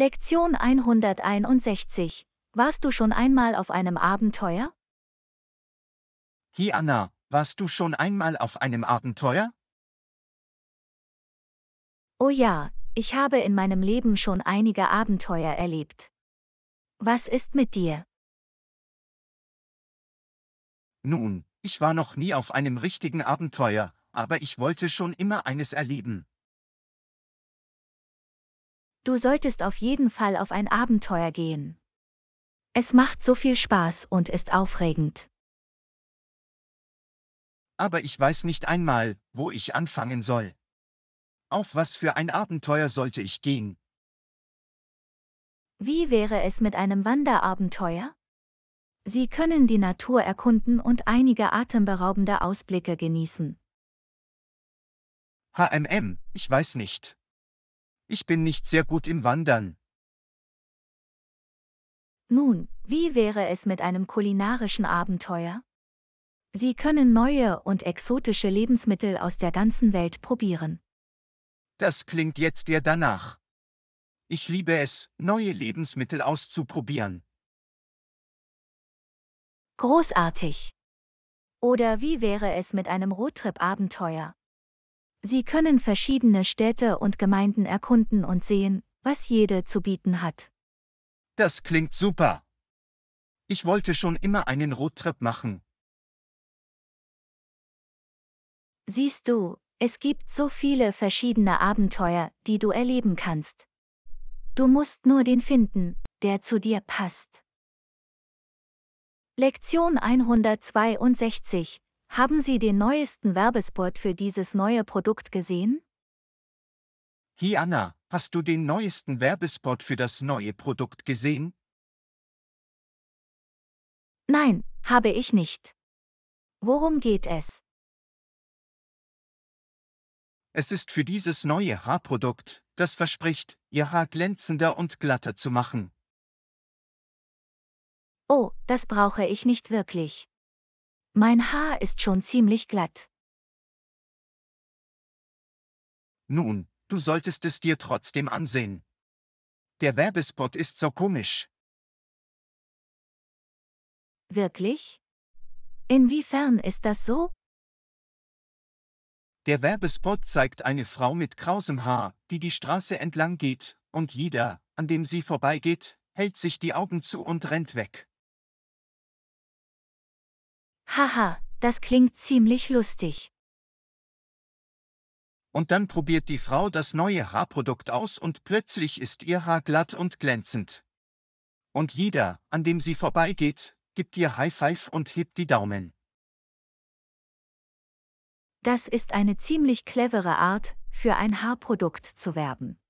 Lektion 161. Warst du schon einmal auf einem Abenteuer? Hey Anna, warst du schon einmal auf einem Abenteuer? Oh ja, ich habe in meinem Leben schon einige Abenteuer erlebt. Was ist mit dir? Nun, ich war noch nie auf einem richtigen Abenteuer, aber ich wollte schon immer eines erleben. Du solltest auf jeden Fall auf ein Abenteuer gehen. Es macht so viel Spaß und ist aufregend. Aber ich weiß nicht einmal, wo ich anfangen soll. Auf was für ein Abenteuer sollte ich gehen? Wie wäre es mit einem Wanderabenteuer? Sie können die Natur erkunden und einige atemberaubende Ausblicke genießen. HMM, ich weiß nicht. Ich bin nicht sehr gut im Wandern. Nun, wie wäre es mit einem kulinarischen Abenteuer? Sie können neue und exotische Lebensmittel aus der ganzen Welt probieren. Das klingt jetzt eher danach. Ich liebe es, neue Lebensmittel auszuprobieren. Großartig. Oder wie wäre es mit einem Roadtrip-Abenteuer? Sie können verschiedene Städte und Gemeinden erkunden und sehen, was jede zu bieten hat. Das klingt super. Ich wollte schon immer einen Roadtrip machen. Siehst du, es gibt so viele verschiedene Abenteuer, die du erleben kannst. Du musst nur den finden, der zu dir passt. Lektion 162 haben Sie den neuesten Werbespot für dieses neue Produkt gesehen? Hi Anna, hast du den neuesten Werbespot für das neue Produkt gesehen? Nein, habe ich nicht. Worum geht es? Es ist für dieses neue Haarprodukt, das verspricht, Ihr Haar glänzender und glatter zu machen. Oh, das brauche ich nicht wirklich. Mein Haar ist schon ziemlich glatt. Nun, du solltest es dir trotzdem ansehen. Der Werbespot ist so komisch. Wirklich? Inwiefern ist das so? Der Werbespot zeigt eine Frau mit krausem Haar, die die Straße entlang geht, und jeder, an dem sie vorbeigeht, hält sich die Augen zu und rennt weg. Haha, das klingt ziemlich lustig. Und dann probiert die Frau das neue Haarprodukt aus und plötzlich ist ihr Haar glatt und glänzend. Und jeder, an dem sie vorbeigeht, gibt ihr High Five und hebt die Daumen. Das ist eine ziemlich clevere Art, für ein Haarprodukt zu werben.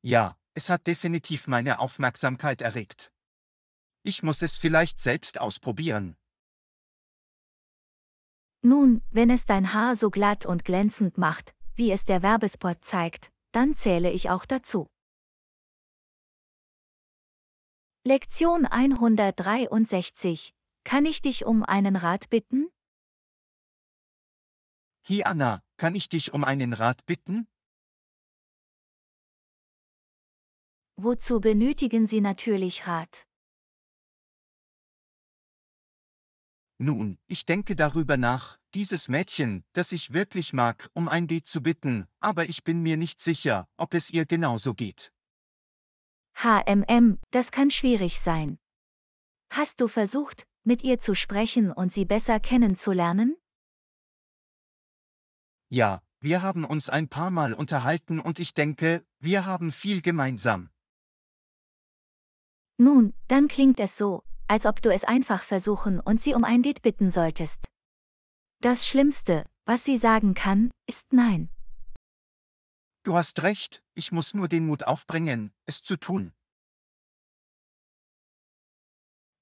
Ja, es hat definitiv meine Aufmerksamkeit erregt. Ich muss es vielleicht selbst ausprobieren. Nun, wenn es dein Haar so glatt und glänzend macht, wie es der Werbespot zeigt, dann zähle ich auch dazu. Lektion 163. Kann ich dich um einen Rat bitten? Hiana, kann ich dich um einen Rat bitten? Wozu benötigen Sie natürlich Rat? Nun, ich denke darüber nach, dieses Mädchen, das ich wirklich mag, um ein D zu bitten, aber ich bin mir nicht sicher, ob es ihr genauso geht. HMM, das kann schwierig sein. Hast du versucht, mit ihr zu sprechen und sie besser kennenzulernen? Ja, wir haben uns ein paar Mal unterhalten und ich denke, wir haben viel gemeinsam. Nun, dann klingt es so, als ob du es einfach versuchen und sie um ein Date bitten solltest. Das Schlimmste, was sie sagen kann, ist Nein. Du hast recht, ich muss nur den Mut aufbringen, es zu tun.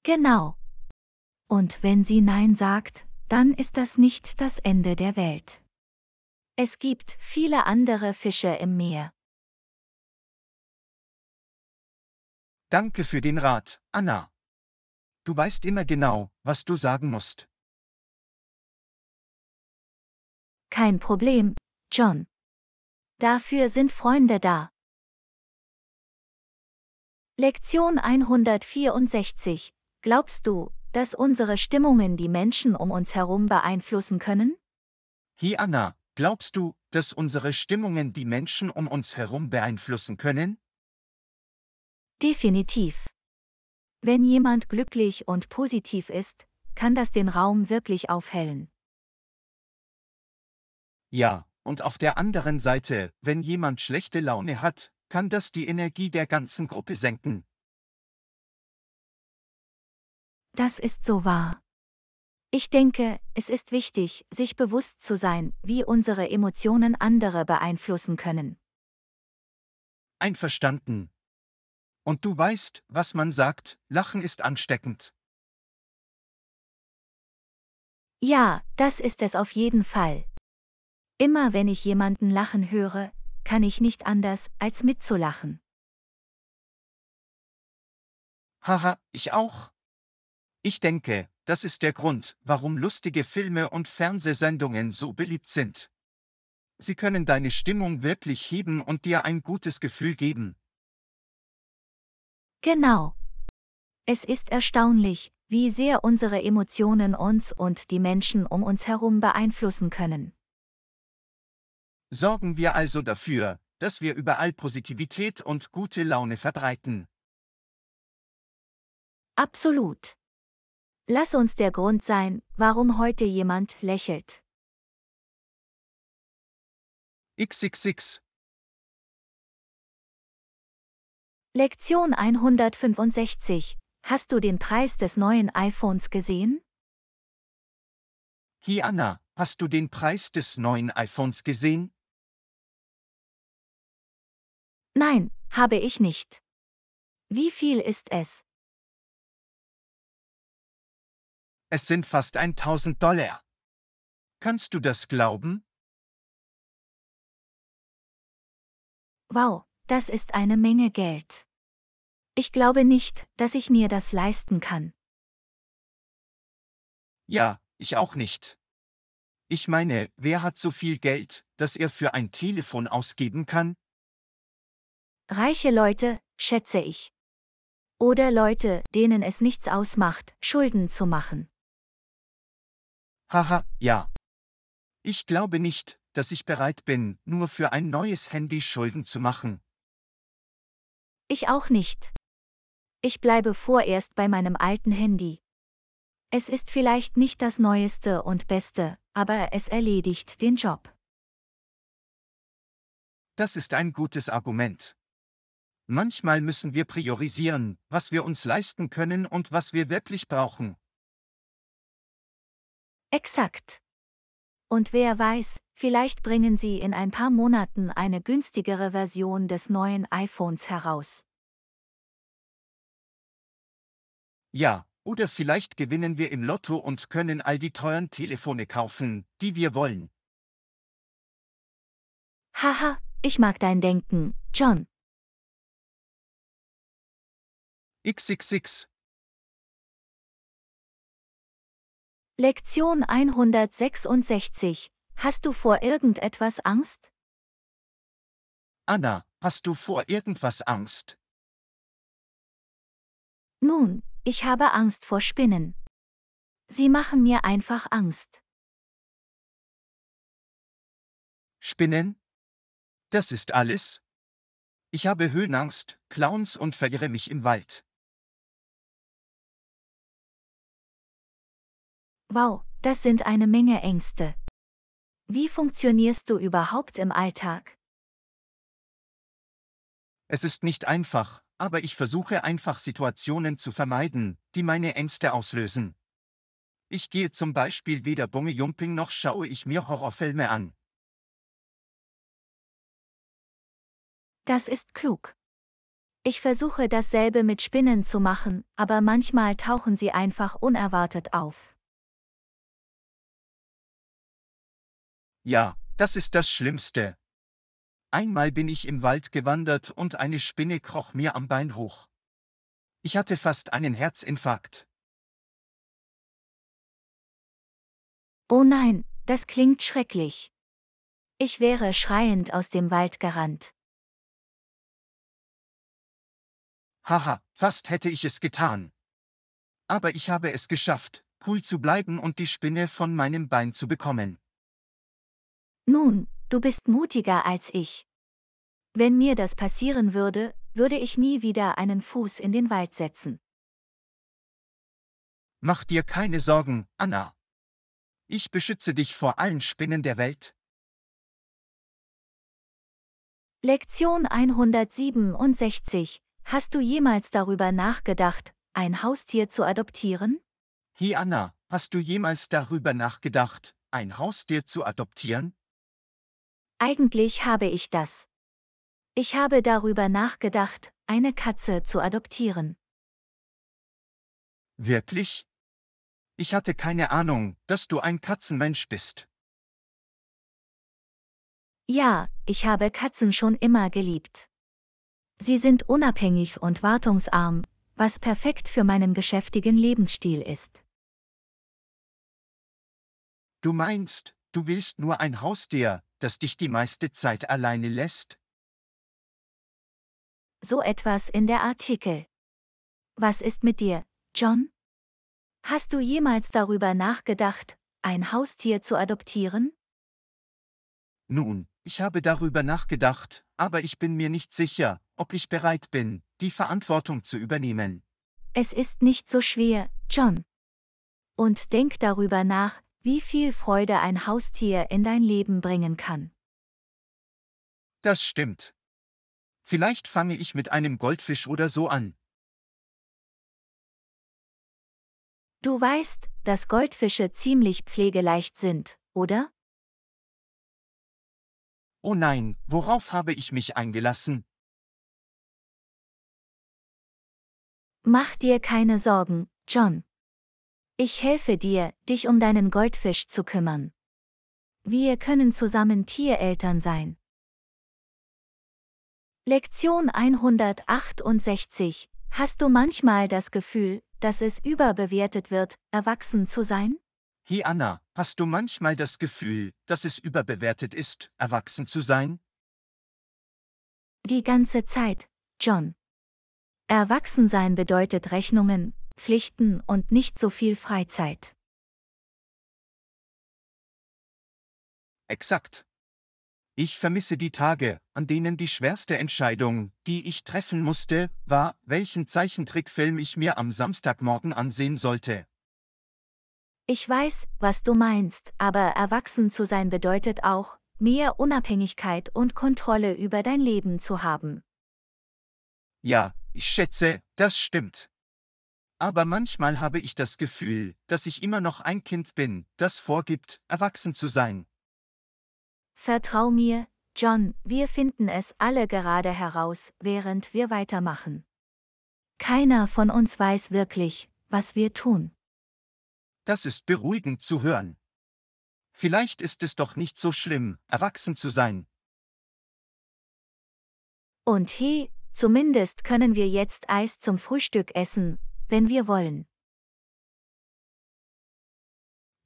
Genau. Und wenn sie Nein sagt, dann ist das nicht das Ende der Welt. Es gibt viele andere Fische im Meer. Danke für den Rat, Anna. Du weißt immer genau, was du sagen musst. Kein Problem, John. Dafür sind Freunde da. Lektion 164. Glaubst du, dass unsere Stimmungen die Menschen um uns herum beeinflussen können? Hey Anna, glaubst du, dass unsere Stimmungen die Menschen um uns herum beeinflussen können? Definitiv. Wenn jemand glücklich und positiv ist, kann das den Raum wirklich aufhellen. Ja, und auf der anderen Seite, wenn jemand schlechte Laune hat, kann das die Energie der ganzen Gruppe senken. Das ist so wahr. Ich denke, es ist wichtig, sich bewusst zu sein, wie unsere Emotionen andere beeinflussen können. Einverstanden, und du weißt, was man sagt, Lachen ist ansteckend. Ja, das ist es auf jeden Fall. Immer wenn ich jemanden lachen höre, kann ich nicht anders, als mitzulachen. Haha, ich auch. Ich denke, das ist der Grund, warum lustige Filme und Fernsehsendungen so beliebt sind. Sie können deine Stimmung wirklich heben und dir ein gutes Gefühl geben. Genau. Es ist erstaunlich, wie sehr unsere Emotionen uns und die Menschen um uns herum beeinflussen können. Sorgen wir also dafür, dass wir überall Positivität und gute Laune verbreiten. Absolut. Lass uns der Grund sein, warum heute jemand lächelt. XXX Lektion 165. Hast du den Preis des neuen iPhones gesehen? Kiana, hast du den Preis des neuen iPhones gesehen? Nein, habe ich nicht. Wie viel ist es? Es sind fast 1000 Dollar. Kannst du das glauben? Wow, das ist eine Menge Geld. Ich glaube nicht, dass ich mir das leisten kann. Ja, ich auch nicht. Ich meine, wer hat so viel Geld, dass er für ein Telefon ausgeben kann? Reiche Leute, schätze ich. Oder Leute, denen es nichts ausmacht, Schulden zu machen. Haha, ja. Ich glaube nicht, dass ich bereit bin, nur für ein neues Handy Schulden zu machen. Ich auch nicht. Ich bleibe vorerst bei meinem alten Handy. Es ist vielleicht nicht das Neueste und Beste, aber es erledigt den Job. Das ist ein gutes Argument. Manchmal müssen wir priorisieren, was wir uns leisten können und was wir wirklich brauchen. Exakt. Und wer weiß, Vielleicht bringen sie in ein paar Monaten eine günstigere Version des neuen iPhones heraus. Ja, oder vielleicht gewinnen wir im Lotto und können all die teuren Telefone kaufen, die wir wollen. Haha, ich mag dein Denken, John. XXX Lektion 166 Hast du vor irgendetwas Angst? Anna, hast du vor irgendwas Angst? Nun, ich habe Angst vor Spinnen. Sie machen mir einfach Angst. Spinnen? Das ist alles? Ich habe Höhenangst, Clowns und verirre mich im Wald. Wow, das sind eine Menge Ängste. Wie funktionierst du überhaupt im Alltag? Es ist nicht einfach, aber ich versuche einfach Situationen zu vermeiden, die meine Ängste auslösen. Ich gehe zum Beispiel weder Jumping noch schaue ich mir Horrorfilme an. Das ist klug. Ich versuche dasselbe mit Spinnen zu machen, aber manchmal tauchen sie einfach unerwartet auf. Ja, das ist das Schlimmste. Einmal bin ich im Wald gewandert und eine Spinne kroch mir am Bein hoch. Ich hatte fast einen Herzinfarkt. Oh nein, das klingt schrecklich. Ich wäre schreiend aus dem Wald gerannt. Haha, fast hätte ich es getan. Aber ich habe es geschafft, cool zu bleiben und die Spinne von meinem Bein zu bekommen. Nun, du bist mutiger als ich. Wenn mir das passieren würde, würde ich nie wieder einen Fuß in den Wald setzen. Mach dir keine Sorgen, Anna. Ich beschütze dich vor allen Spinnen der Welt. Lektion 167. Hast du jemals darüber nachgedacht, ein Haustier zu adoptieren? Hey Anna, hast du jemals darüber nachgedacht, ein Haustier zu adoptieren? Eigentlich habe ich das. Ich habe darüber nachgedacht, eine Katze zu adoptieren. Wirklich? Ich hatte keine Ahnung, dass du ein Katzenmensch bist. Ja, ich habe Katzen schon immer geliebt. Sie sind unabhängig und wartungsarm, was perfekt für meinen geschäftigen Lebensstil ist. Du meinst, Du willst nur ein Haustier, das dich die meiste Zeit alleine lässt? So etwas in der Artikel. Was ist mit dir, John? Hast du jemals darüber nachgedacht, ein Haustier zu adoptieren? Nun, ich habe darüber nachgedacht, aber ich bin mir nicht sicher, ob ich bereit bin, die Verantwortung zu übernehmen. Es ist nicht so schwer, John. Und denk darüber nach, wie viel Freude ein Haustier in dein Leben bringen kann. Das stimmt. Vielleicht fange ich mit einem Goldfisch oder so an. Du weißt, dass Goldfische ziemlich pflegeleicht sind, oder? Oh nein, worauf habe ich mich eingelassen? Mach dir keine Sorgen, John. Ich helfe dir, dich um deinen Goldfisch zu kümmern. Wir können zusammen Tiereltern sein. Lektion 168. Hast du manchmal das Gefühl, dass es überbewertet wird, erwachsen zu sein? Hey Anna, hast du manchmal das Gefühl, dass es überbewertet ist, erwachsen zu sein? Die ganze Zeit, John. Erwachsensein bedeutet Rechnungen, Pflichten und nicht so viel Freizeit. Exakt. Ich vermisse die Tage, an denen die schwerste Entscheidung, die ich treffen musste, war, welchen Zeichentrickfilm ich mir am Samstagmorgen ansehen sollte. Ich weiß, was du meinst, aber erwachsen zu sein bedeutet auch, mehr Unabhängigkeit und Kontrolle über dein Leben zu haben. Ja, ich schätze, das stimmt aber manchmal habe ich das Gefühl, dass ich immer noch ein Kind bin, das vorgibt, erwachsen zu sein. Vertrau mir, John, wir finden es alle gerade heraus, während wir weitermachen. Keiner von uns weiß wirklich, was wir tun. Das ist beruhigend zu hören. Vielleicht ist es doch nicht so schlimm, erwachsen zu sein. Und hey, zumindest können wir jetzt Eis zum Frühstück essen, wenn wir wollen.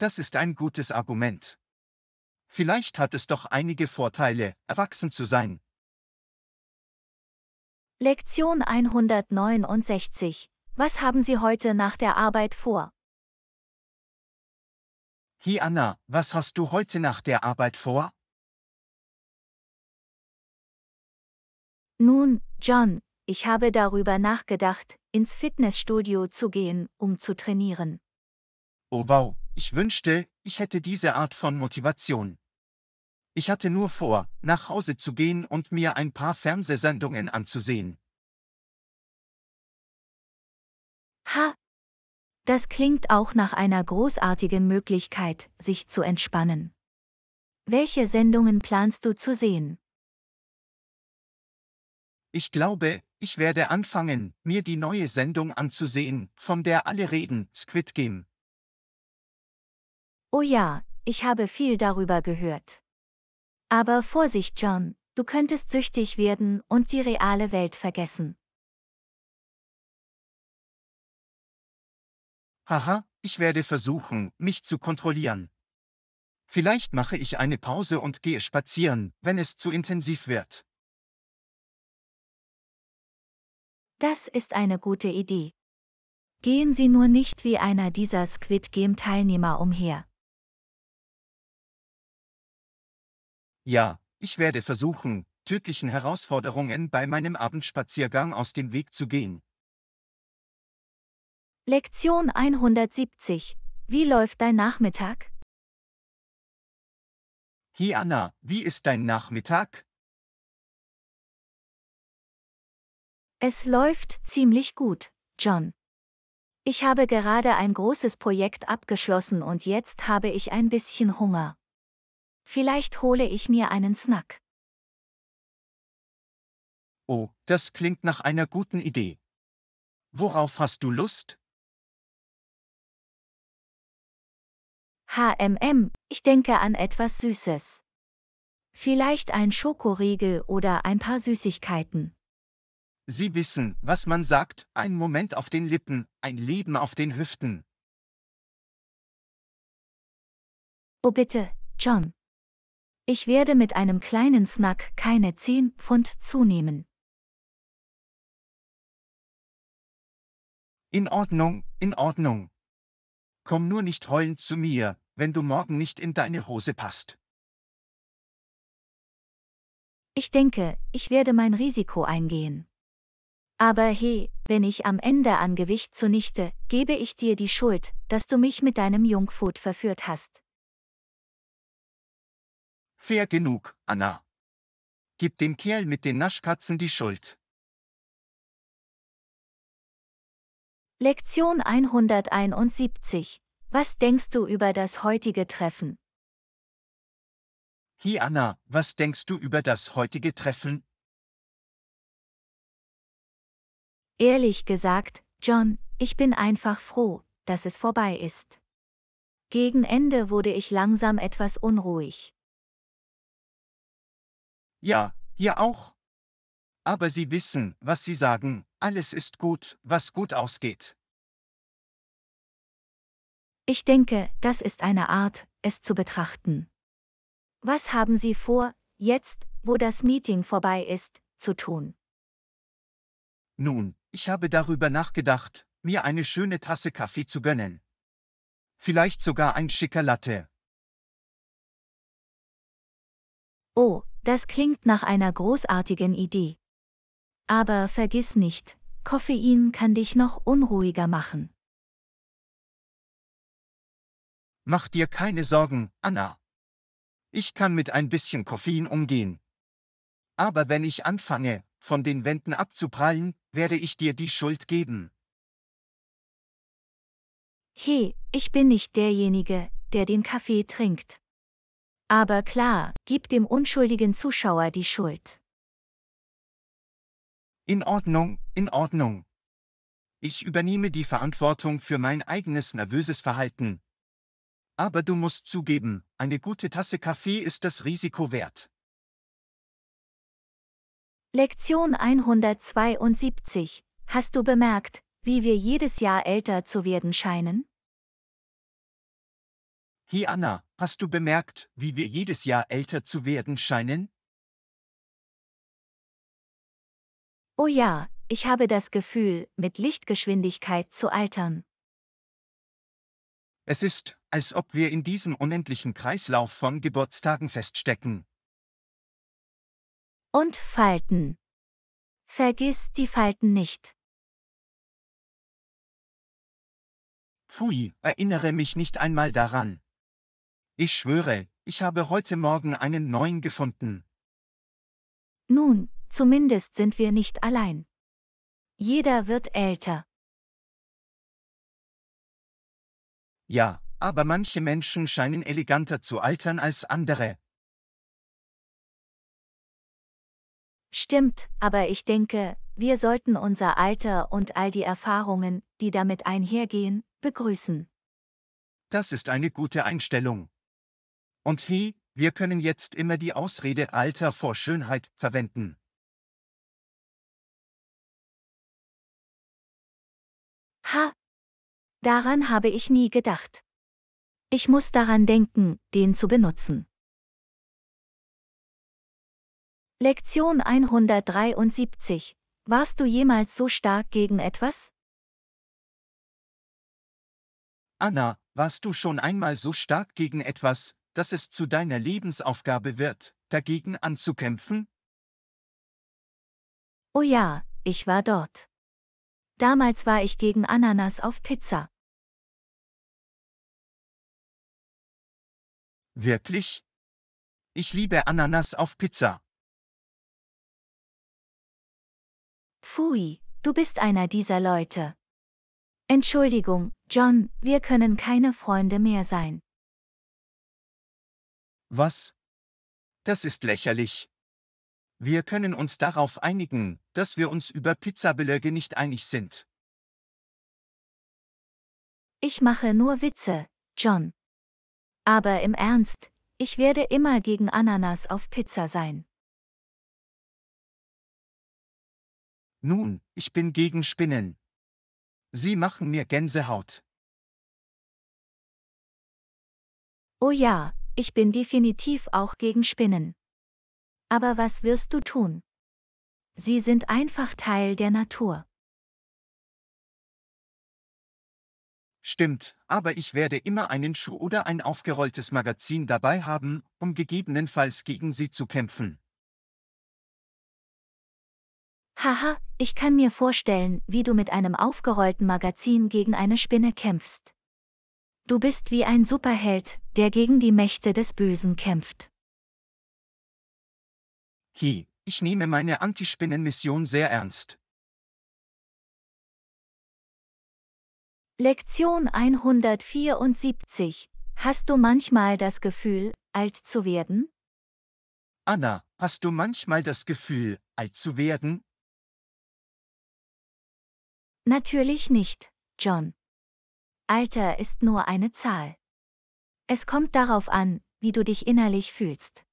Das ist ein gutes Argument. Vielleicht hat es doch einige Vorteile, erwachsen zu sein. Lektion 169. Was haben Sie heute nach der Arbeit vor? Hi Anna, was hast du heute nach der Arbeit vor? Nun, John, ich habe darüber nachgedacht, ins Fitnessstudio zu gehen, um zu trainieren. Oh wow, ich wünschte, ich hätte diese Art von Motivation. Ich hatte nur vor, nach Hause zu gehen und mir ein paar Fernsehsendungen anzusehen. Ha! Das klingt auch nach einer großartigen Möglichkeit, sich zu entspannen. Welche Sendungen planst du zu sehen? Ich glaube, ich werde anfangen, mir die neue Sendung anzusehen, von der alle reden, Squid Game. Oh ja, ich habe viel darüber gehört. Aber Vorsicht, John, du könntest süchtig werden und die reale Welt vergessen. Haha, ich werde versuchen, mich zu kontrollieren. Vielleicht mache ich eine Pause und gehe spazieren, wenn es zu intensiv wird. Das ist eine gute Idee. Gehen Sie nur nicht wie einer dieser Squid Game Teilnehmer umher. Ja, ich werde versuchen, tödlichen Herausforderungen bei meinem Abendspaziergang aus dem Weg zu gehen. Lektion 170. Wie läuft dein Nachmittag? Hey Anna, wie ist dein Nachmittag? Es läuft ziemlich gut, John. Ich habe gerade ein großes Projekt abgeschlossen und jetzt habe ich ein bisschen Hunger. Vielleicht hole ich mir einen Snack. Oh, das klingt nach einer guten Idee. Worauf hast du Lust? HMM, ich denke an etwas Süßes. Vielleicht ein Schokoriegel oder ein paar Süßigkeiten. Sie wissen, was man sagt, ein Moment auf den Lippen, ein Leben auf den Hüften. Oh bitte, John. Ich werde mit einem kleinen Snack keine 10 Pfund zunehmen. In Ordnung, in Ordnung. Komm nur nicht heulend zu mir, wenn du morgen nicht in deine Hose passt. Ich denke, ich werde mein Risiko eingehen. Aber he, wenn ich am Ende an Gewicht zunichte, gebe ich dir die Schuld, dass du mich mit deinem Jungfut verführt hast. Fair genug, Anna. Gib dem Kerl mit den Naschkatzen die Schuld. Lektion 171. Was denkst du über das heutige Treffen? Hi Anna, was denkst du über das heutige Treffen? Ehrlich gesagt, John, ich bin einfach froh, dass es vorbei ist. Gegen Ende wurde ich langsam etwas unruhig. Ja, ja auch. Aber Sie wissen, was Sie sagen, alles ist gut, was gut ausgeht. Ich denke, das ist eine Art, es zu betrachten. Was haben Sie vor, jetzt, wo das Meeting vorbei ist, zu tun? Nun, ich habe darüber nachgedacht, mir eine schöne Tasse Kaffee zu gönnen. Vielleicht sogar ein schicker Latte. Oh, das klingt nach einer großartigen Idee. Aber vergiss nicht, Koffein kann dich noch unruhiger machen. Mach dir keine Sorgen, Anna. Ich kann mit ein bisschen Koffein umgehen. Aber wenn ich anfange, von den Wänden abzuprallen, werde ich dir die Schuld geben. Hey, ich bin nicht derjenige, der den Kaffee trinkt. Aber klar, gib dem unschuldigen Zuschauer die Schuld. In Ordnung, in Ordnung. Ich übernehme die Verantwortung für mein eigenes nervöses Verhalten. Aber du musst zugeben, eine gute Tasse Kaffee ist das Risiko wert. Lektion 172. Hast du bemerkt, wie wir jedes Jahr älter zu werden scheinen? Hi Anna, hast du bemerkt, wie wir jedes Jahr älter zu werden scheinen? Oh ja, ich habe das Gefühl, mit Lichtgeschwindigkeit zu altern. Es ist, als ob wir in diesem unendlichen Kreislauf von Geburtstagen feststecken, und Falten. Vergiss die Falten nicht. Pfui, erinnere mich nicht einmal daran. Ich schwöre, ich habe heute Morgen einen neuen gefunden. Nun, zumindest sind wir nicht allein. Jeder wird älter. Ja, aber manche Menschen scheinen eleganter zu altern als andere. Stimmt, aber ich denke, wir sollten unser Alter und all die Erfahrungen, die damit einhergehen, begrüßen. Das ist eine gute Einstellung. Und he, wir können jetzt immer die Ausrede Alter vor Schönheit verwenden. Ha! Daran habe ich nie gedacht. Ich muss daran denken, den zu benutzen. Lektion 173. Warst du jemals so stark gegen etwas? Anna, warst du schon einmal so stark gegen etwas, dass es zu deiner Lebensaufgabe wird, dagegen anzukämpfen? Oh ja, ich war dort. Damals war ich gegen Ananas auf Pizza. Wirklich? Ich liebe Ananas auf Pizza. Pfui, du bist einer dieser Leute. Entschuldigung, John, wir können keine Freunde mehr sein. Was? Das ist lächerlich. Wir können uns darauf einigen, dass wir uns über Pizzabeläge nicht einig sind. Ich mache nur Witze, John. Aber im Ernst, ich werde immer gegen Ananas auf Pizza sein. Nun, ich bin gegen Spinnen. Sie machen mir Gänsehaut. Oh ja, ich bin definitiv auch gegen Spinnen. Aber was wirst du tun? Sie sind einfach Teil der Natur. Stimmt, aber ich werde immer einen Schuh oder ein aufgerolltes Magazin dabei haben, um gegebenenfalls gegen sie zu kämpfen. Haha, ich kann mir vorstellen, wie du mit einem aufgerollten Magazin gegen eine Spinne kämpfst. Du bist wie ein Superheld, der gegen die Mächte des Bösen kämpft. Hi, ich nehme meine Antispinnenmission sehr ernst. Lektion 174. Hast du manchmal das Gefühl, alt zu werden? Anna, hast du manchmal das Gefühl, alt zu werden? Natürlich nicht, John. Alter ist nur eine Zahl. Es kommt darauf an, wie du dich innerlich fühlst.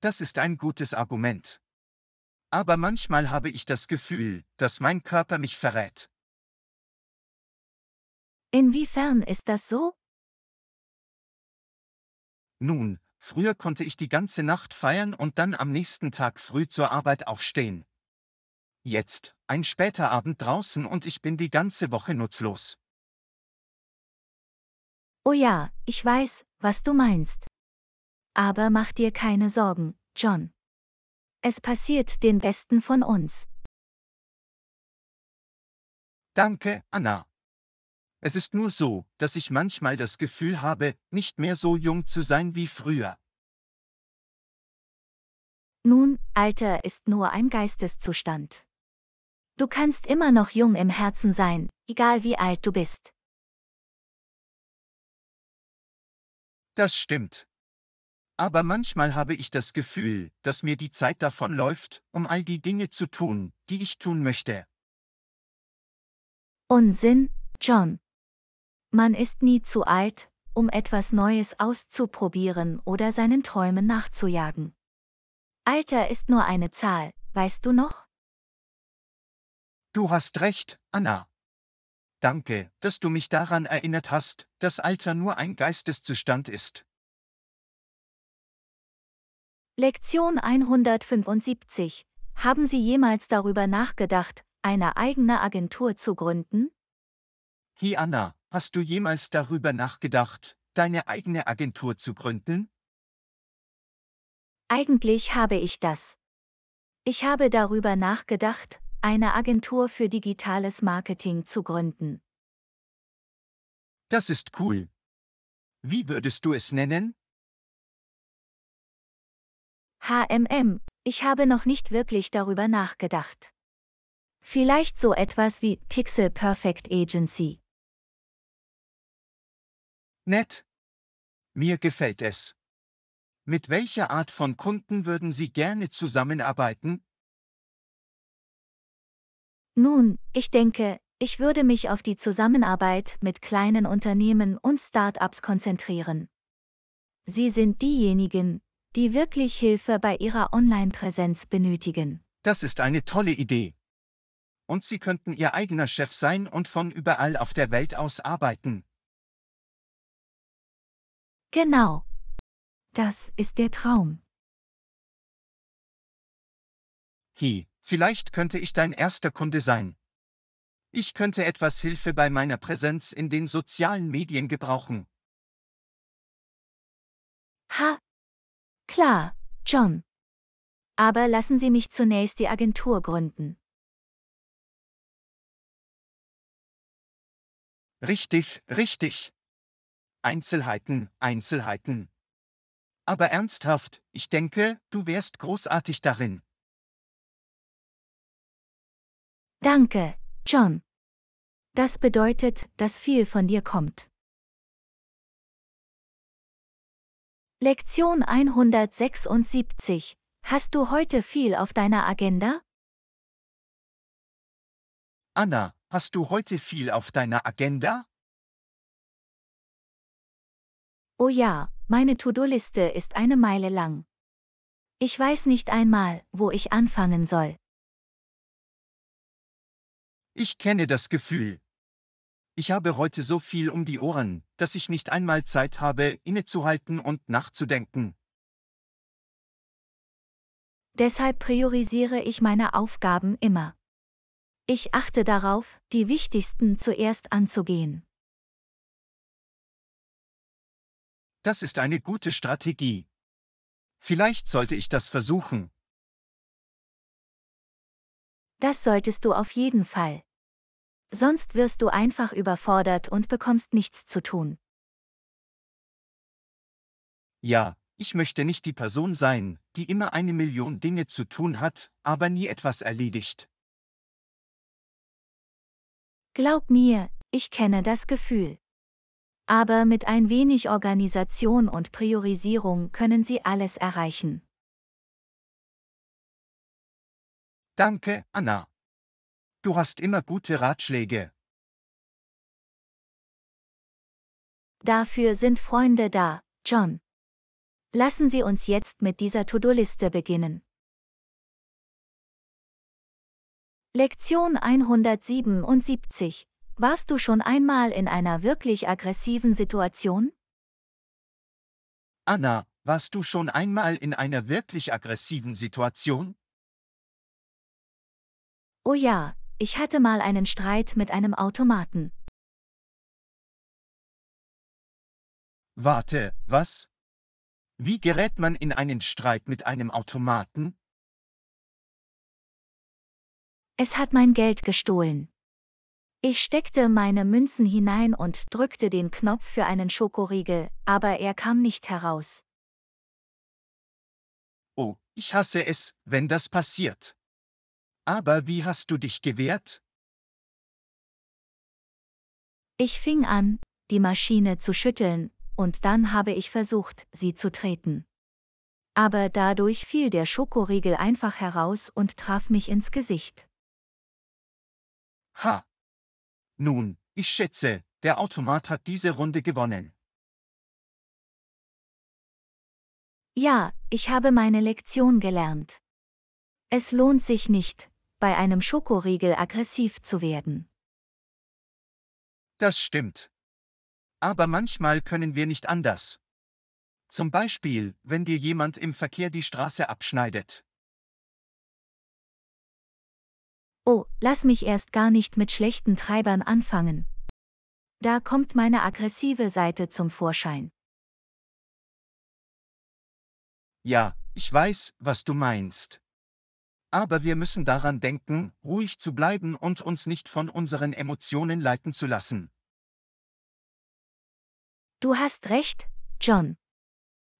Das ist ein gutes Argument. Aber manchmal habe ich das Gefühl, dass mein Körper mich verrät. Inwiefern ist das so? Nun, früher konnte ich die ganze Nacht feiern und dann am nächsten Tag früh zur Arbeit aufstehen. Jetzt, ein später Abend draußen und ich bin die ganze Woche nutzlos. Oh ja, ich weiß, was du meinst. Aber mach dir keine Sorgen, John. Es passiert den Besten von uns. Danke, Anna. Es ist nur so, dass ich manchmal das Gefühl habe, nicht mehr so jung zu sein wie früher. Nun, Alter ist nur ein Geisteszustand. Du kannst immer noch jung im Herzen sein, egal wie alt du bist. Das stimmt. Aber manchmal habe ich das Gefühl, dass mir die Zeit davonläuft, um all die Dinge zu tun, die ich tun möchte. Unsinn, John. Man ist nie zu alt, um etwas Neues auszuprobieren oder seinen Träumen nachzujagen. Alter ist nur eine Zahl, weißt du noch? Du hast recht, Anna. Danke, dass du mich daran erinnert hast, dass Alter nur ein Geisteszustand ist. Lektion 175. Haben Sie jemals darüber nachgedacht, eine eigene Agentur zu gründen? Hi Anna, hast du jemals darüber nachgedacht, deine eigene Agentur zu gründen? Eigentlich habe ich das. Ich habe darüber nachgedacht, eine Agentur für digitales Marketing zu gründen. Das ist cool. Wie würdest du es nennen? HMM, ich habe noch nicht wirklich darüber nachgedacht. Vielleicht so etwas wie Pixel Perfect Agency. Nett. Mir gefällt es. Mit welcher Art von Kunden würden Sie gerne zusammenarbeiten? Nun, ich denke, ich würde mich auf die Zusammenarbeit mit kleinen Unternehmen und Start-ups konzentrieren. Sie sind diejenigen, die wirklich Hilfe bei ihrer Online-Präsenz benötigen. Das ist eine tolle Idee. Und Sie könnten Ihr eigener Chef sein und von überall auf der Welt aus arbeiten. Genau. Das ist der Traum. Hi, Vielleicht könnte ich dein erster Kunde sein. Ich könnte etwas Hilfe bei meiner Präsenz in den sozialen Medien gebrauchen. Ha. Klar, John. Aber lassen Sie mich zunächst die Agentur gründen. Richtig, richtig. Einzelheiten, Einzelheiten. Aber ernsthaft, ich denke, du wärst großartig darin. Danke, John. Das bedeutet, dass viel von dir kommt. Lektion 176. Hast du heute viel auf deiner Agenda? Anna, hast du heute viel auf deiner Agenda? Oh ja, meine To-Do-Liste ist eine Meile lang. Ich weiß nicht einmal, wo ich anfangen soll. Ich kenne das Gefühl. Ich habe heute so viel um die Ohren, dass ich nicht einmal Zeit habe, innezuhalten und nachzudenken. Deshalb priorisiere ich meine Aufgaben immer. Ich achte darauf, die wichtigsten zuerst anzugehen. Das ist eine gute Strategie. Vielleicht sollte ich das versuchen. Das solltest du auf jeden Fall. Sonst wirst du einfach überfordert und bekommst nichts zu tun. Ja, ich möchte nicht die Person sein, die immer eine Million Dinge zu tun hat, aber nie etwas erledigt. Glaub mir, ich kenne das Gefühl. Aber mit ein wenig Organisation und Priorisierung können Sie alles erreichen. Danke, Anna. Du hast immer gute Ratschläge. Dafür sind Freunde da, John. Lassen Sie uns jetzt mit dieser To-Do-Liste beginnen. Lektion 177. Warst du schon einmal in einer wirklich aggressiven Situation? Anna, warst du schon einmal in einer wirklich aggressiven Situation? Oh ja, ich hatte mal einen Streit mit einem Automaten. Warte, was? Wie gerät man in einen Streit mit einem Automaten? Es hat mein Geld gestohlen. Ich steckte meine Münzen hinein und drückte den Knopf für einen Schokoriegel, aber er kam nicht heraus. Oh, ich hasse es, wenn das passiert. Aber wie hast du dich gewehrt? Ich fing an, die Maschine zu schütteln, und dann habe ich versucht, sie zu treten. Aber dadurch fiel der Schokoriegel einfach heraus und traf mich ins Gesicht. Ha! Nun, ich schätze, der Automat hat diese Runde gewonnen. Ja, ich habe meine Lektion gelernt. Es lohnt sich nicht, bei einem Schokoriegel aggressiv zu werden. Das stimmt. Aber manchmal können wir nicht anders. Zum Beispiel, wenn dir jemand im Verkehr die Straße abschneidet. Oh, lass mich erst gar nicht mit schlechten Treibern anfangen. Da kommt meine aggressive Seite zum Vorschein. Ja, ich weiß, was du meinst. Aber wir müssen daran denken, ruhig zu bleiben und uns nicht von unseren Emotionen leiten zu lassen. Du hast recht, John.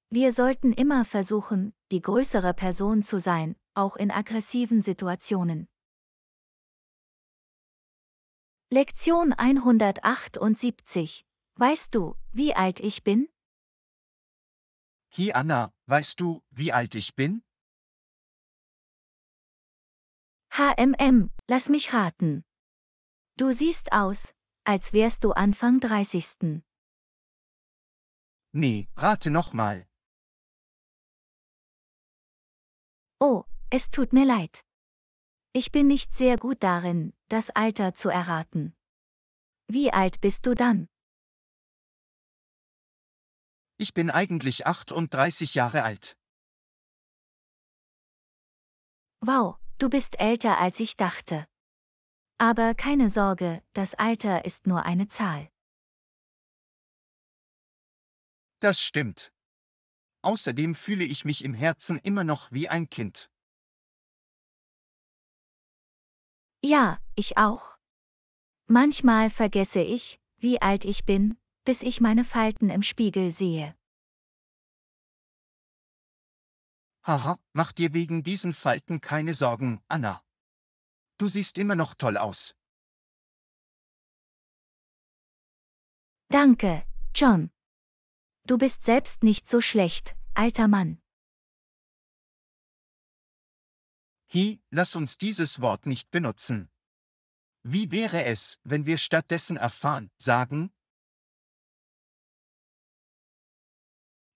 Wir sollten immer versuchen, die größere Person zu sein, auch in aggressiven Situationen. Lektion 178. Weißt du, wie alt ich bin? Hi Anna, weißt du, wie alt ich bin? HMM, lass mich raten. Du siehst aus, als wärst du Anfang 30. Nee, rate nochmal. Oh, es tut mir leid. Ich bin nicht sehr gut darin, das Alter zu erraten. Wie alt bist du dann? Ich bin eigentlich 38 Jahre alt. Wow, Du bist älter als ich dachte. Aber keine Sorge, das Alter ist nur eine Zahl. Das stimmt. Außerdem fühle ich mich im Herzen immer noch wie ein Kind. Ja, ich auch. Manchmal vergesse ich, wie alt ich bin, bis ich meine Falten im Spiegel sehe. Haha, mach dir wegen diesen Falten keine Sorgen, Anna. Du siehst immer noch toll aus. Danke, John. Du bist selbst nicht so schlecht, alter Mann. Hi, lass uns dieses Wort nicht benutzen. Wie wäre es, wenn wir stattdessen erfahren, sagen?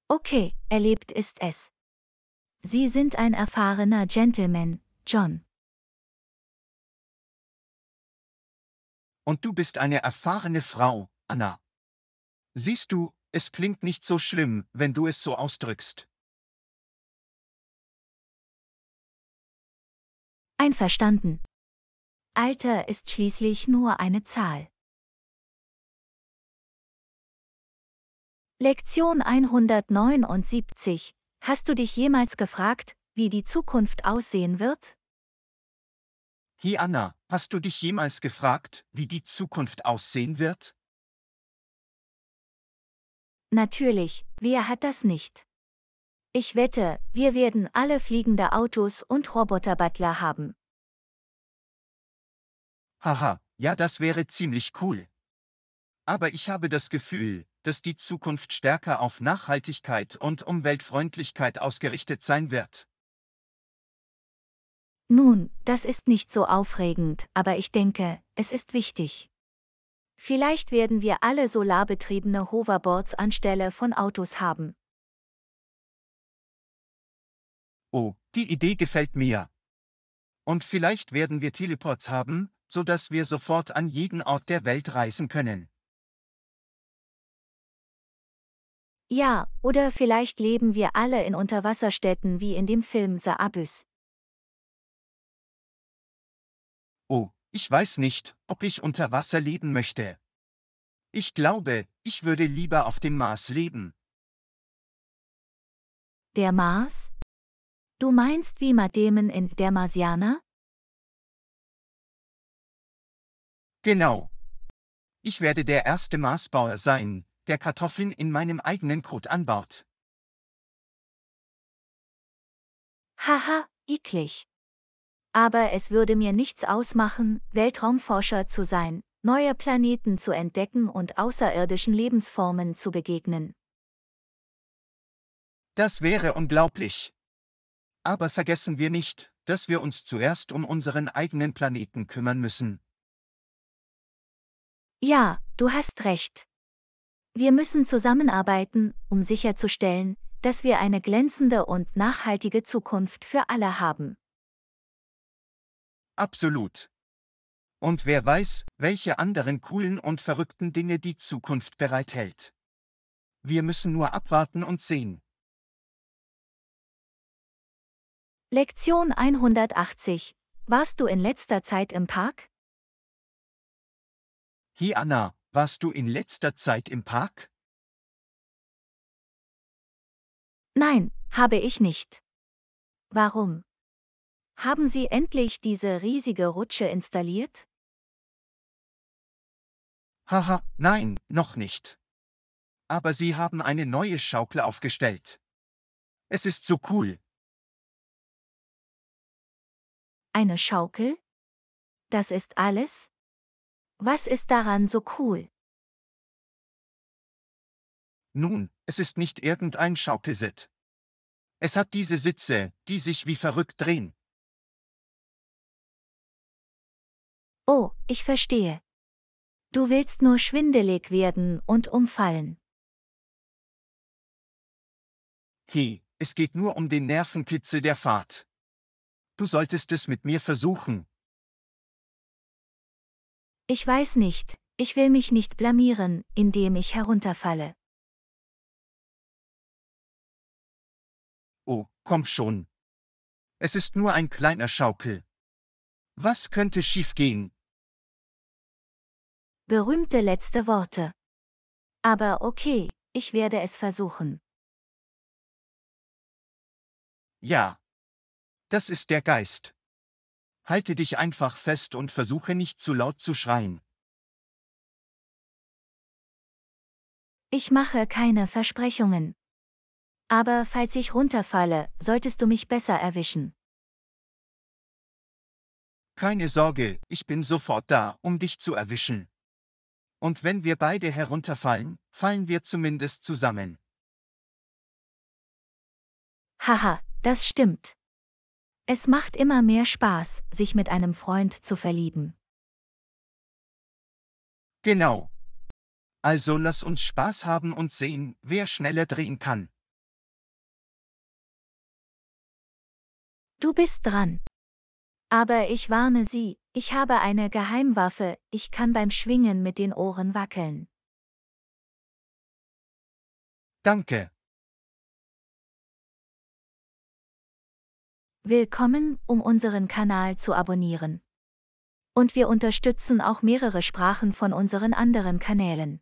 Okay, erlebt ist es. Sie sind ein erfahrener Gentleman, John. Und du bist eine erfahrene Frau, Anna. Siehst du, es klingt nicht so schlimm, wenn du es so ausdrückst. Einverstanden. Alter ist schließlich nur eine Zahl. Lektion 179 Hast du dich jemals gefragt, wie die Zukunft aussehen wird? Hey Anna, hast du dich jemals gefragt, wie die Zukunft aussehen wird? Natürlich, wer hat das nicht? Ich wette, wir werden alle fliegende Autos und Roboterbattler haben. Haha, ja das wäre ziemlich cool. Aber ich habe das Gefühl, dass die Zukunft stärker auf Nachhaltigkeit und Umweltfreundlichkeit ausgerichtet sein wird. Nun, das ist nicht so aufregend, aber ich denke, es ist wichtig. Vielleicht werden wir alle solarbetriebene Hoverboards anstelle von Autos haben. Oh, die Idee gefällt mir. Und vielleicht werden wir Teleports haben, sodass wir sofort an jeden Ort der Welt reisen können. Ja, oder vielleicht leben wir alle in Unterwasserstädten wie in dem Film The Oh, ich weiß nicht, ob ich unter Wasser leben möchte. Ich glaube, ich würde lieber auf dem Mars leben. Der Mars? Du meinst wie Mademen in Der Marsianer? Genau. Ich werde der erste Marsbauer sein, der Kartoffeln in meinem eigenen Kot anbaut. Haha, eklig. Aber es würde mir nichts ausmachen, Weltraumforscher zu sein, neue Planeten zu entdecken und außerirdischen Lebensformen zu begegnen. Das wäre unglaublich. Aber vergessen wir nicht, dass wir uns zuerst um unseren eigenen Planeten kümmern müssen. Ja, du hast recht. Wir müssen zusammenarbeiten, um sicherzustellen, dass wir eine glänzende und nachhaltige Zukunft für alle haben. Absolut. Und wer weiß, welche anderen coolen und verrückten Dinge die Zukunft bereithält. Wir müssen nur abwarten und sehen. Lektion 180. Warst du in letzter Zeit im Park? Hi Anna, warst du in letzter Zeit im Park? Nein, habe ich nicht. Warum? Haben Sie endlich diese riesige Rutsche installiert? Haha, nein, noch nicht. Aber Sie haben eine neue Schaukel aufgestellt. Es ist so cool. Eine Schaukel? Das ist alles? Was ist daran so cool? Nun, es ist nicht irgendein Schaukelsit. Es hat diese Sitze, die sich wie verrückt drehen. Oh, ich verstehe. Du willst nur schwindelig werden und umfallen. He, es geht nur um den Nervenkitzel der Fahrt. Du solltest es mit mir versuchen, ich weiß nicht, ich will mich nicht blamieren, indem ich herunterfalle. Oh, komm schon. Es ist nur ein kleiner Schaukel. Was könnte schiefgehen? Berühmte letzte Worte. Aber okay, ich werde es versuchen. Ja. Das ist der Geist. Halte dich einfach fest und versuche nicht zu laut zu schreien. Ich mache keine Versprechungen. Aber falls ich runterfalle, solltest du mich besser erwischen. Keine Sorge, ich bin sofort da, um dich zu erwischen. Und wenn wir beide herunterfallen, fallen wir zumindest zusammen. Haha, das stimmt. Es macht immer mehr Spaß, sich mit einem Freund zu verlieben. Genau. Also lass uns Spaß haben und sehen, wer schneller drehen kann. Du bist dran. Aber ich warne Sie, ich habe eine Geheimwaffe, ich kann beim Schwingen mit den Ohren wackeln. Danke. Willkommen, um unseren Kanal zu abonnieren. Und wir unterstützen auch mehrere Sprachen von unseren anderen Kanälen.